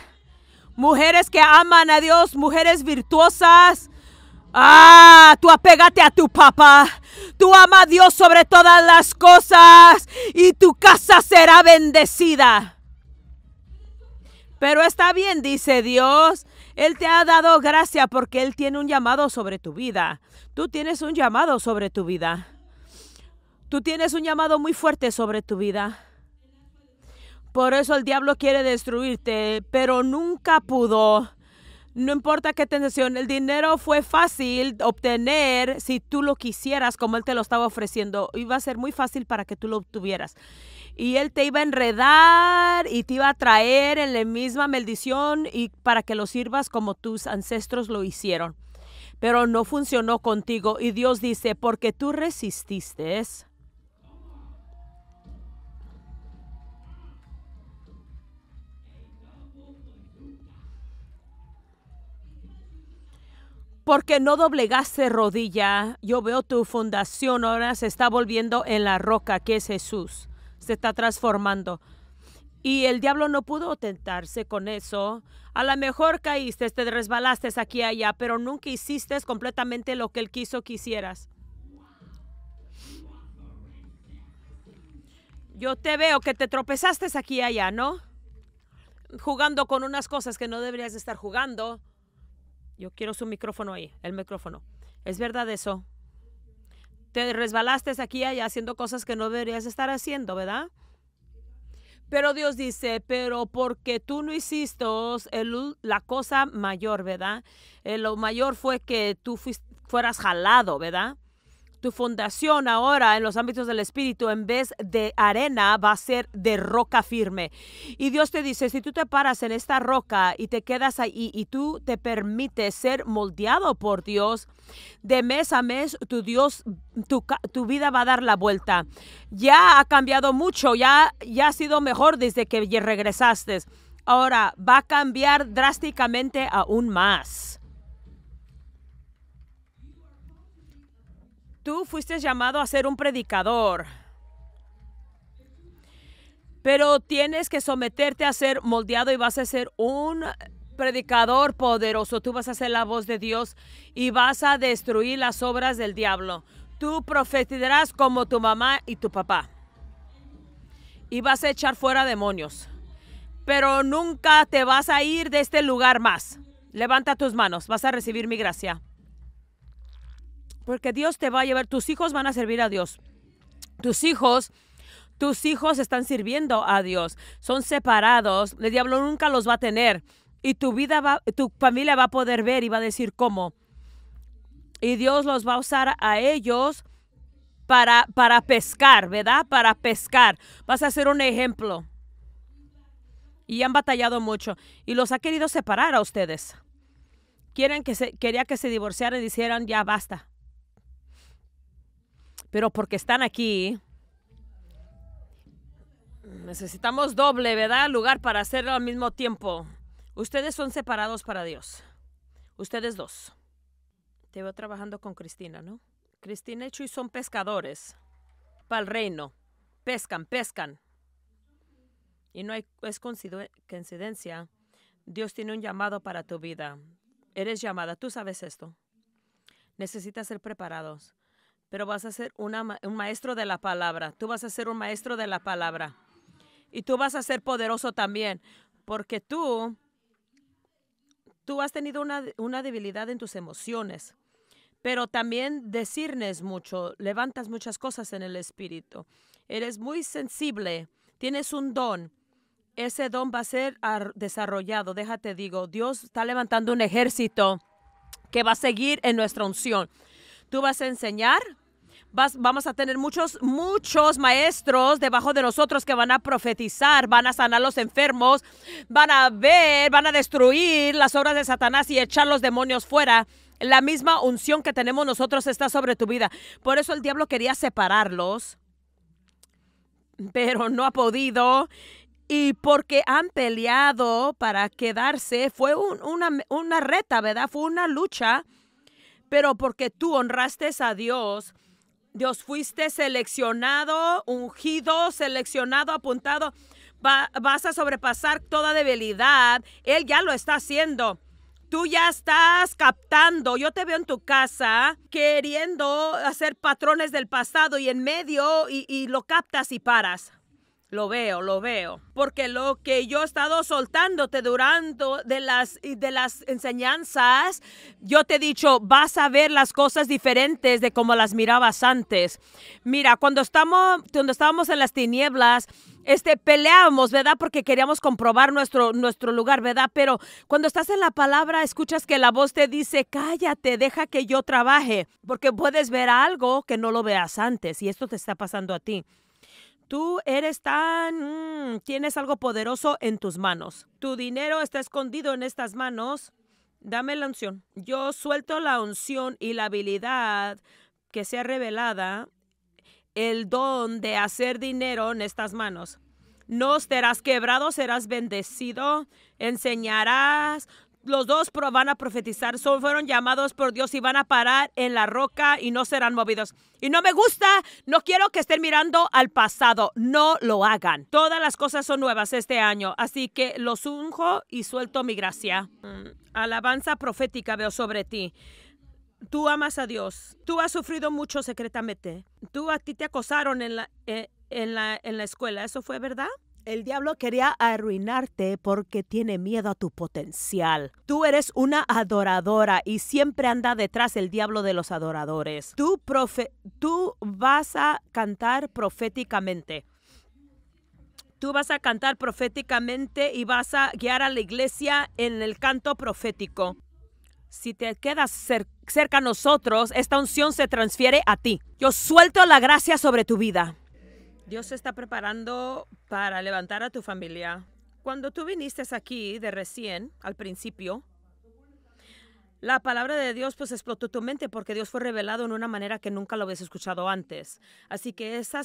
mujeres que aman a Dios, mujeres virtuosas, Ah, tú apégate a tu papá. Tú ama a Dios sobre todas las cosas y tu casa será bendecida. Pero está bien, dice Dios. Él te ha dado gracia porque Él tiene un llamado sobre tu vida. Tú tienes un llamado sobre tu vida. Tú tienes un llamado muy fuerte sobre tu vida. Por eso el diablo quiere destruirte, pero nunca pudo no importa qué tensión, el dinero fue fácil obtener si tú lo quisieras como Él te lo estaba ofreciendo. Iba a ser muy fácil para que tú lo obtuvieras. Y Él te iba a enredar y te iba a traer en la misma maldición y para que lo sirvas como tus ancestros lo hicieron. Pero no funcionó contigo y Dios dice, porque tú resististe. porque no doblegaste rodilla. Yo veo tu fundación ahora se está volviendo en la roca que es Jesús. Se está transformando. Y el diablo no pudo tentarse con eso. A lo mejor caíste, te resbalaste aquí allá, pero nunca hiciste completamente lo que él quiso que hicieras. Yo te veo que te tropezaste aquí allá, ¿no? Jugando con unas cosas que no deberías estar jugando. Yo quiero su micrófono ahí, el micrófono. ¿Es verdad eso? Te resbalaste aquí allá haciendo cosas que no deberías estar haciendo, ¿verdad? Pero Dios dice, pero porque tú no hiciste el, la cosa mayor, ¿verdad? Eh, lo mayor fue que tú fueras jalado, ¿verdad? tu fundación ahora en los ámbitos del espíritu, en vez de arena, va a ser de roca firme. Y Dios te dice, si tú te paras en esta roca y te quedas ahí y tú te permites ser moldeado por Dios, de mes a mes tu Dios, tu, vida va a dar la vuelta. Ya ha cambiado mucho, ya, ya ha sido mejor desde que regresaste. Ahora va a cambiar drásticamente aún más. Tú fuiste llamado a ser un predicador, pero tienes que someterte a ser moldeado y vas a ser un predicador poderoso. Tú vas a ser la voz de Dios y vas a destruir las obras del diablo. Tú profetizarás como tu mamá y tu papá. Y vas a echar fuera demonios. Pero nunca te vas a ir de este lugar más. Levanta tus manos. Vas a recibir mi gracia. Porque Dios te va a llevar, tus hijos van a servir a Dios. Tus hijos tus hijos están sirviendo a Dios, son separados, el diablo nunca los va a tener y tu vida va, tu familia va a poder ver y va a decir cómo. Y Dios los va a usar a ellos para, para pescar, ¿verdad? Para pescar. Vas a ser un ejemplo. Y han batallado mucho y los ha querido separar a ustedes. Quieren que se, quería que se divorciaran y dijeran ya basta. Pero porque están aquí, necesitamos doble, ¿verdad? Lugar para hacerlo al mismo tiempo. Ustedes son separados para Dios. Ustedes dos. Te veo trabajando con Cristina, ¿no? Cristina y Chuy son pescadores. Para el reino. Pescan, pescan. Y no hay, es coincidencia. Dios tiene un llamado para tu vida. Eres llamada, tú sabes esto. Necesitas ser preparados pero vas a ser un maestro de la palabra. Tú vas a ser un maestro de la palabra. Y tú vas a ser poderoso también, porque tú, tú has tenido una, debilidad en tus emociones, pero también decirnes mucho, levantas muchas cosas en el espíritu. Eres muy sensible, tienes un don ese don va a ser desarrollado. Déjate, digo, Dios está levantando un ejército que va a seguir en nuestra unción. Tú vas a enseñar, vamos a tener muchos, muchos maestros debajo de nosotros que van a profetizar, van a sanar los enfermos, van a ver, van a destruir las obras de Satanás y echar los demonios fuera la misma unción que tenemos nosotros está sobre tu vida. Por eso el diablo quería separarlos, pero no ha podido. Y porque han peleado para quedarse, fue una, una reta, ¿verdad? Fue una lucha. Pero porque tú honraste a Dios Dios fuiste seleccionado, ungido, seleccionado, apuntado. vas a sobrepasar toda debilidad. Él ya lo está haciendo. Tú ya estás captando. Yo te veo en tu casa queriendo hacer patrones del pasado y en medio y lo captas y paras. Lo veo, lo veo. Porque lo que yo he estado soltándote durante de las, de las enseñanzas, yo te he dicho, vas a ver las cosas diferentes de como las mirabas antes. Mira, cuando, estamos, cuando estábamos en las tinieblas, este, peleamos, ¿verdad? Porque queríamos comprobar nuestro, nuestro lugar, ¿verdad? Pero cuando estás en la palabra, escuchas que la voz te dice, cállate, deja que yo trabaje, porque puedes ver algo que no lo veas antes y esto te está pasando a ti. Tú eres tan... Mm, tienes algo poderoso en tus manos. Tu dinero está escondido en estas manos. Dame la unción. Yo suelto la unción y la habilidad que sea revelada, el don de hacer dinero en estas manos. No serás quebrado, serás bendecido, enseñarás, los dos van a profetizar, son, fueron llamados por Dios y van a parar en la roca y no serán movidos. Y no me gusta, no quiero que estén mirando al pasado, no lo hagan. Todas las cosas son nuevas este año, así que los unjo y suelto mi gracia. Mm, alabanza profética veo sobre ti. Tú amas a Dios, tú has sufrido mucho secretamente, tú a ti te acosaron en la, eh, en la escuela, ¿eso fue verdad? El diablo quería arruinarte porque tiene miedo a tu potencial. Tú eres una adoradora y siempre anda detrás el diablo de los adoradores. Tú, profe tú vas a cantar proféticamente. Tú vas a cantar proféticamente y vas a guiar a la iglesia en el canto profético. Si te quedas cerca a nosotros, esta unción se transfiere a ti. Yo suelto la gracia sobre tu vida. Dios está preparando para levantar a tu familia. Cuando tú viniste aquí de recién, al principio, la palabra de Dios pues explotó tu mente porque Dios fue revelado en una manera que nunca lo habías escuchado antes. Así que esa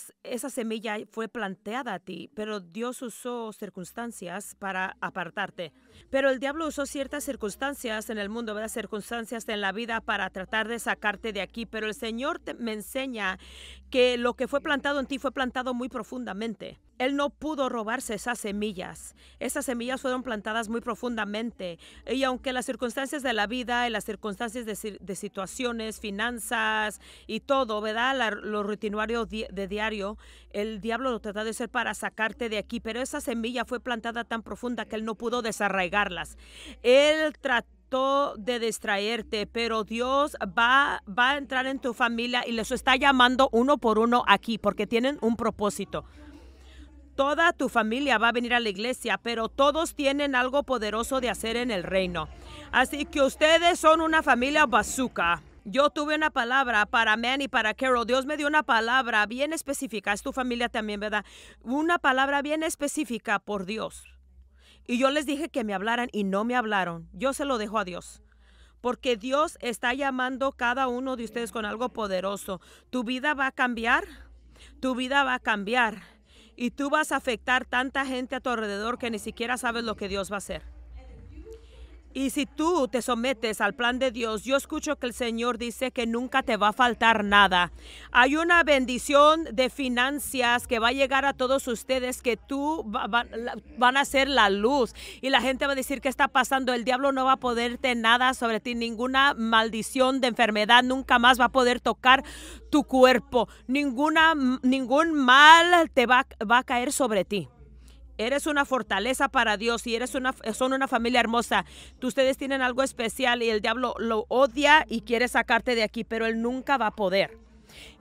semilla fue planteada a ti, pero Dios usó circunstancias para apartarte. Pero el diablo usó ciertas circunstancias en el mundo, ¿verdad? circunstancias en la vida para tratar de sacarte de aquí. Pero el Señor me enseña que lo que fue plantado en ti fue plantado muy profundamente. Él no pudo robarse esas semillas. Esas semillas fueron plantadas muy profundamente. Y aunque las circunstancias de la vida y las circunstancias de, situaciones, finanzas y todo, ¿verdad? los rutinario de diario, el diablo lo trata de hacer para sacarte de aquí. Pero esa semilla fue plantada tan profunda que él no pudo desarraigarlas. Él trató de distraerte, pero Dios va, va a entrar en tu familia y les está llamando uno por uno aquí porque tienen un propósito. Toda tu familia va a venir a la iglesia, pero todos tienen algo poderoso de hacer en el reino. Así que ustedes son una familia bazooka. Yo tuve una palabra para Manny, para Carol. Dios me dio una palabra bien específica. Es tu familia también, ¿verdad? Una palabra bien específica por Dios. Y yo les dije que me hablaran y no me hablaron. Yo se lo dejo a Dios porque Dios está llamando cada uno de ustedes con algo poderoso. Tu vida va a cambiar, tu vida va a cambiar y tú vas a afectar tanta gente a tu alrededor que ni siquiera sabes lo que Dios va a hacer. Y si tú te sometes al plan de Dios, yo escucho que el Señor dice que nunca te va a faltar nada. Hay una bendición de finanzas que va a llegar a todos ustedes, que tú van a ser la luz. Y la gente va a decir, ¿qué está pasando? El diablo no va a poderte nada sobre ti, ninguna maldición de enfermedad nunca más va a poder tocar tu cuerpo, ninguna, ningún mal te va a caer sobre ti. Eres una fortaleza para Dios y eres una, son una familia hermosa. ustedes tienen algo especial y el diablo lo odia y quiere sacarte de aquí, pero él nunca va a poder.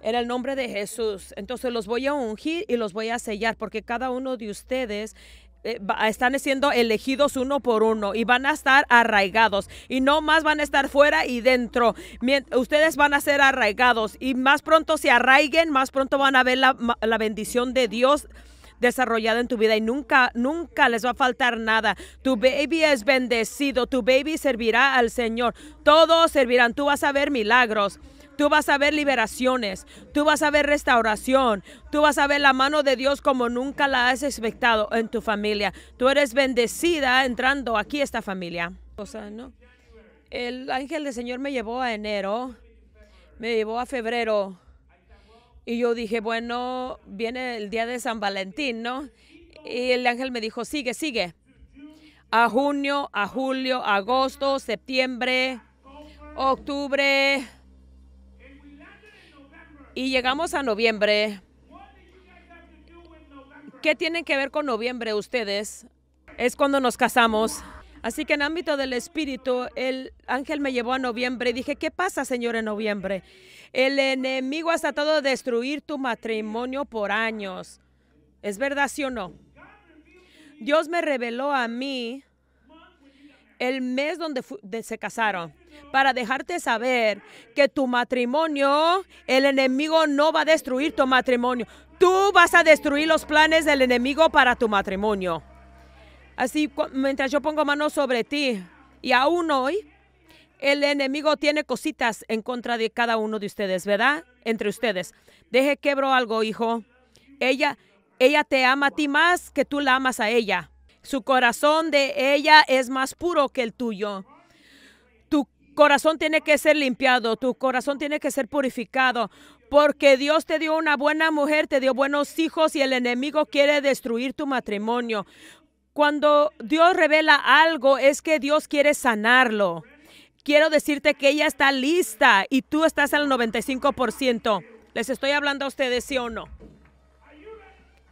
En el nombre de Jesús. Entonces los voy a ungir y los voy a sellar porque cada uno de ustedes eh, están siendo elegidos uno por uno y van a estar arraigados y no más van a estar fuera y dentro. ustedes van a ser arraigados y más pronto se arraiguen, más pronto van a ver la, la bendición de Dios desarrollado en tu vida y nunca, nunca les va a faltar nada. Tu baby es bendecido, tu baby servirá al Señor. Todos servirán, tú vas a ver milagros. Tú vas a ver liberaciones, tú vas a ver restauración, tú vas a ver la mano de Dios como nunca la has expectado en tu familia. Tú eres bendecida entrando aquí esta familia. O El ángel del Señor me llevó a enero, me llevó a febrero, y yo dije, bueno, viene el día de San Valentín, ¿no? Y el ángel me dijo, sigue, sigue. A junio, a julio, agosto, septiembre, octubre. Y llegamos a noviembre. ¿Qué tienen que ver con noviembre ustedes? Es cuando nos casamos. Así que en ámbito del espíritu, el ángel me llevó a noviembre y dije, ¿qué pasa, Señor, en noviembre? El enemigo ha tratado de destruir tu matrimonio por años. ¿Es verdad, sí o no? Dios me reveló a mí el mes donde se casaron para dejarte saber que tu matrimonio, el enemigo no va a destruir tu matrimonio. Tú vas a destruir los planes del enemigo para tu matrimonio. Así, mientras yo pongo mano sobre ti, y aún hoy, el enemigo tiene cositas en contra de cada uno de ustedes, ¿verdad? Entre ustedes. Deje quebro algo, hijo. Ella, ella te ama a ti más que tú la amas a ella. Su corazón de ella es más puro que el tuyo. Tu corazón tiene que ser limpiado, tu corazón tiene que ser purificado, porque Dios te dio una buena mujer, te dio buenos hijos y el enemigo quiere destruir tu matrimonio. Cuando Dios revela algo es que Dios quiere sanarlo. Quiero decirte que ella está lista y tú estás al 95%. Les estoy hablando a ustedes, sí o no.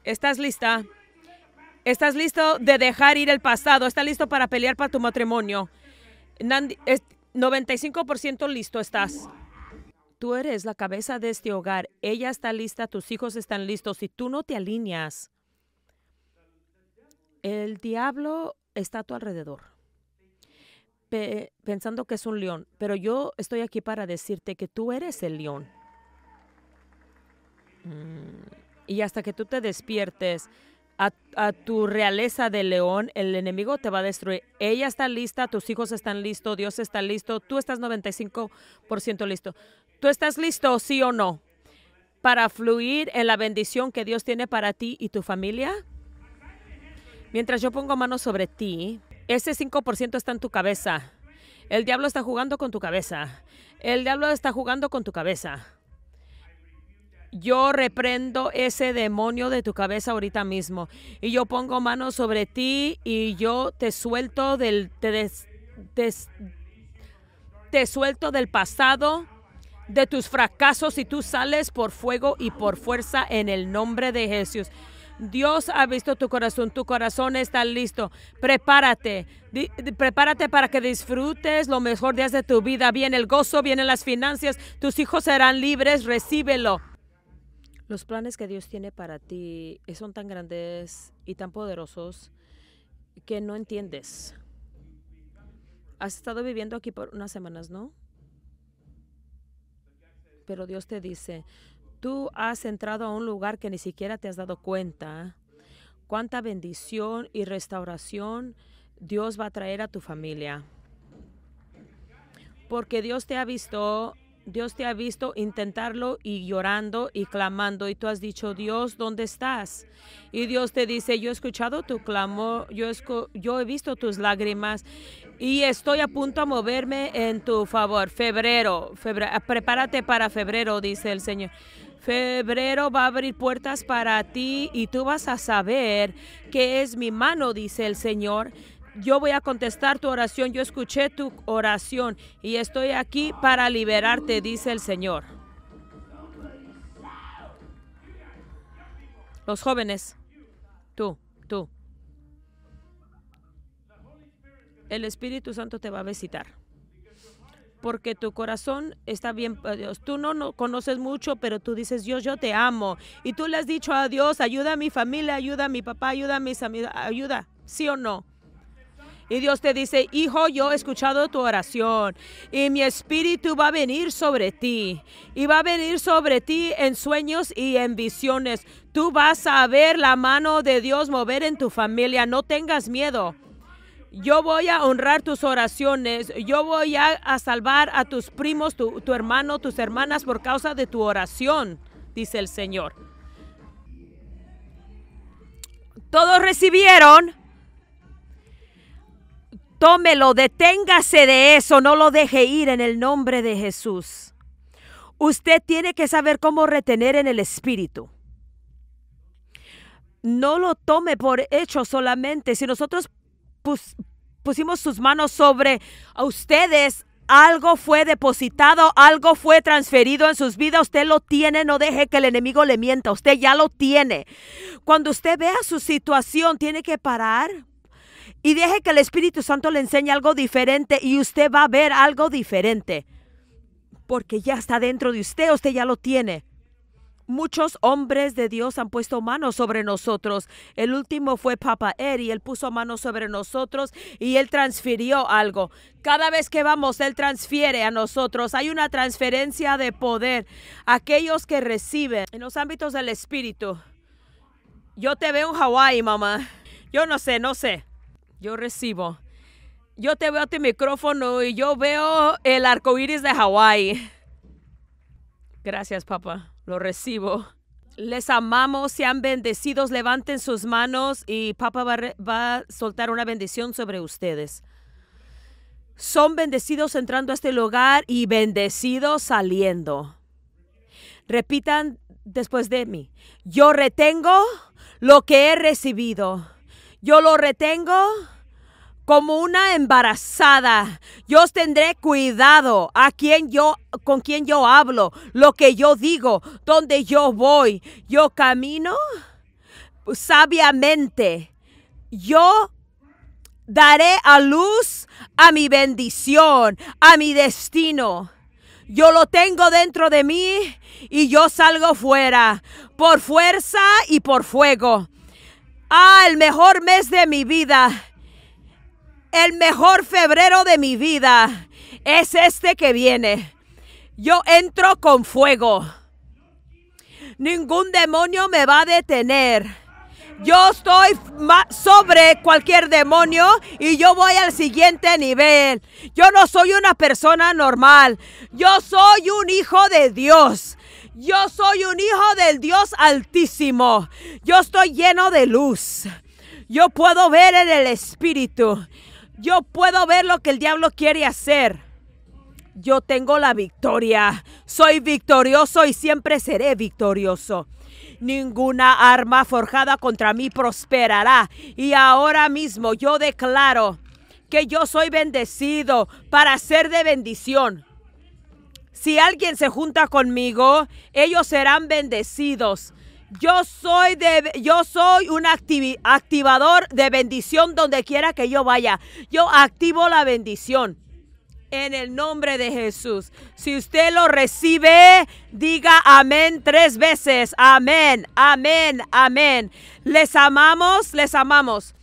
¿Estás lista? ¿Estás listo de dejar ir el pasado? ¿Estás listo para pelear para tu matrimonio? 95% listo estás. Tú eres la cabeza de este hogar. Ella está lista, tus hijos están listos. Si tú no te alineas, el diablo está a tu alrededor, pensando que es un león, pero yo estoy aquí para decirte que tú eres el león. Mm, y hasta que tú te despiertes a, a, tu realeza de león, el enemigo te va a destruir. Ella está lista, tus hijos están listos, Dios está listo, tú estás 95% listo. ¿Tú estás listo, sí o no? Para fluir en la bendición que Dios tiene para ti y tu familia. Mientras yo pongo manos sobre ti, ese 5% está en tu cabeza. El diablo está jugando con tu cabeza. El diablo está jugando con tu cabeza. Yo reprendo ese demonio de tu cabeza ahorita mismo. Y yo pongo manos sobre ti y yo te suelto del. Te, te suelto del pasado, de tus fracasos y tú sales por fuego y por fuerza en el nombre de Jesús. Dios ha visto tu corazón, tu corazón está listo. Prepárate, prepárate para que disfrutes los mejor días de tu vida. Viene el gozo, vienen las finanzas, tus hijos serán libres, recíbelo. Los planes que Dios tiene para ti son tan grandes y tan poderosos que no entiendes. Has estado viviendo aquí por unas semanas, ¿no? Pero Dios te dice, Tú has entrado a un lugar que ni siquiera te has dado cuenta. Cuánta bendición y restauración Dios va a traer a tu familia. Porque Dios te ha visto, Dios te ha visto intentarlo y llorando y clamando. Y tú has dicho, Dios, ¿dónde estás? Y Dios te dice, yo he escuchado tu clamor, yo, he visto tus lágrimas y estoy a punto a moverme en tu favor. febrero, prepárate para febrero, dice el Señor. Febrero va a abrir puertas para ti y tú vas a saber que es mi mano, dice el Señor. Yo voy a contestar tu oración, yo escuché tu oración y estoy aquí para liberarte, dice el Señor. Los jóvenes, tú, tú. El Espíritu Santo te va a visitar porque tu corazón está bien, eh, Dios, tú no, no, conoces mucho, pero tú dices, Dios, yo te amo. Y tú le has dicho a Dios, ayuda a mi familia, ayuda a mi papá, ayuda a mis amigos, ayuda, sí o no. Y Dios te dice, hijo, yo he escuchado tu oración y mi espíritu va a venir sobre ti y va a venir sobre ti en sueños y en visiones. Tú vas a ver la mano de Dios mover en tu familia, no tengas miedo yo voy a honrar tus oraciones, yo voy a, salvar a tus primos, tu, hermano, tus hermanas por causa de tu oración, dice el Señor. Todos recibieron. Tómelo, deténgase de eso, no lo deje ir en el nombre de Jesús. Usted tiene que saber cómo retener en el espíritu no lo tome por hecho solamente. Si nosotros pusimos sus manos sobre a ustedes, algo fue depositado, algo fue transferido en sus vidas. Usted lo tiene, no deje que el enemigo le mienta, usted ya lo tiene. Cuando usted vea su situación, tiene que parar. Y deje que el Espíritu Santo le enseñe algo diferente y usted va a ver algo diferente. Porque ya está dentro de usted, usted ya lo tiene. Muchos hombres de Dios han puesto manos sobre nosotros. El último fue Papa Eri. Él puso manos sobre nosotros y él transfirió algo. Cada vez que vamos, él transfiere a nosotros. Hay una transferencia de poder. Aquellos que reciben en los ámbitos del espíritu. Yo te veo en Hawái, mamá. Yo no sé, no sé. Yo recibo. Yo te veo a tu micrófono y yo veo el arco iris de Hawái. Gracias, papá. Lo recibo. Les amamos, sean bendecidos, levanten sus manos y Papa va, va a soltar una bendición sobre ustedes. Son bendecidos entrando a este lugar y bendecidos saliendo. Repitan después de mí. Yo retengo lo que he recibido. Yo lo retengo como una embarazada. Yo tendré cuidado a quien yo con quien yo hablo, lo que yo digo, donde yo voy. Yo camino sabiamente. Yo daré a luz a mi bendición, a mi destino. Yo lo tengo dentro de mí y yo salgo fuera, por fuerza y por fuego. Ah, el mejor mes de mi vida. El mejor febrero de mi vida es este que viene. Yo entro con fuego. Ningún demonio me va a detener. Yo estoy sobre cualquier demonio y yo voy al siguiente nivel. Yo no soy una persona normal. Yo soy un hijo de Dios. Yo soy un hijo del Dios altísimo. Yo estoy lleno de luz. Yo puedo ver en el Espíritu. Yo puedo ver lo que el diablo quiere hacer. Yo tengo la victoria. Soy victorioso y siempre seré victorioso. Ninguna arma forjada contra mí prosperará. Y ahora mismo yo declaro que yo soy bendecido para ser de bendición. Si alguien se junta conmigo, ellos serán bendecidos. Yo soy, de, yo soy un activador de bendición donde quiera que yo vaya. Yo activo la bendición. En el nombre de Jesús. Si usted lo recibe, diga amén tres veces. Amén, amén, amén. Les amamos, les amamos.